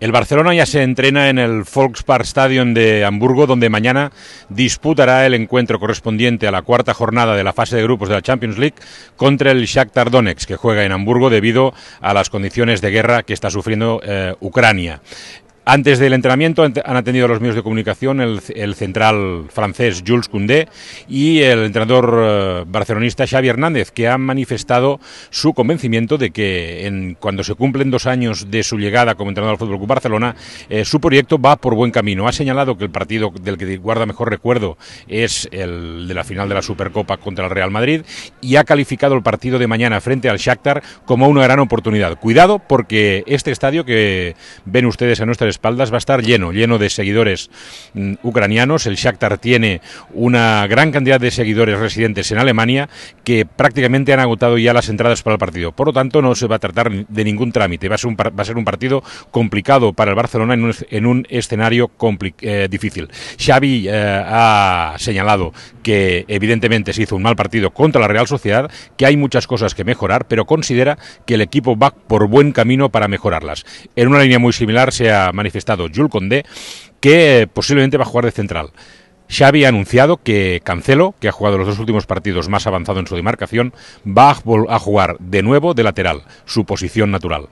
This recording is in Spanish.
El Barcelona ya se entrena en el Volkspark de Hamburgo, donde mañana disputará el encuentro correspondiente a la cuarta jornada de la fase de grupos de la Champions League contra el Shakhtar Donetsk, que juega en Hamburgo debido a las condiciones de guerra que está sufriendo eh, Ucrania. Antes del entrenamiento han atendido a los medios de comunicación el, central francés Jules Koundé y el entrenador eh, barcelonista Xavi Hernández, que han manifestado su convencimiento de que cuando se cumplen dos años de su llegada como entrenador del Fútbol Barcelona, eh, su proyecto va por buen camino. Ha señalado que el partido del que guarda mejor recuerdo es el de la final de la Supercopa contra el Real Madrid y ha calificado el partido de mañana frente al Shakhtar como una gran oportunidad. Cuidado porque este estadio que ven ustedes a nuestra espaldas va a estar lleno, lleno de seguidores mm, ucranianos. El Shakhtar tiene una gran cantidad de seguidores residentes en Alemania que prácticamente han agotado ya las entradas para el partido. Por lo tanto, no se va a tratar de ningún trámite. Va a ser un, partido complicado para el Barcelona en un, escenario eh, difícil. Xavi eh, ha señalado que evidentemente se hizo un mal partido contra la Real Sociedad, que hay muchas cosas que mejorar, pero considera que el equipo va por buen camino para mejorarlas. En una línea muy similar se ha manifestado manifestado Jules Condé que eh, posiblemente va a jugar de central. Xavi ha anunciado que Cancelo, que ha jugado los dos últimos partidos más avanzado en su demarcación, va a jugar de nuevo de lateral, su posición natural.